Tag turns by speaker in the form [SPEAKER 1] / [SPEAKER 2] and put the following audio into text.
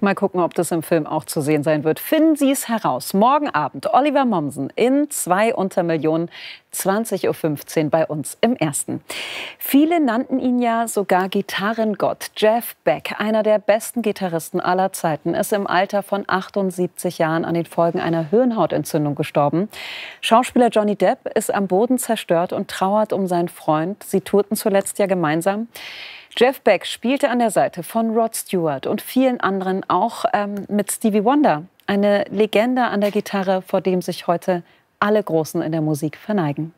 [SPEAKER 1] Mal gucken, ob das im Film auch zu sehen sein wird. Finden Sie es heraus. Morgen Abend Oliver Mommsen in zwei unter Millionen, 20.15 Uhr bei uns im Ersten. Viele nannten ihn ja sogar Gitarrengott. Jeff Beck, einer der besten Gitarristen aller Zeiten, ist im Alter von 78 Jahren an den Folgen einer Hirnhautentzündung gestorben. Schauspieler Johnny Depp ist am Boden zerstört und trauert um seinen Freund. Sie tourten zuletzt ja gemeinsam. Jeff Beck spielte an der Seite von Rod Stewart und vielen anderen, auch ähm, mit Stevie Wonder. Eine Legende an der Gitarre, vor dem sich heute alle Großen in der Musik verneigen.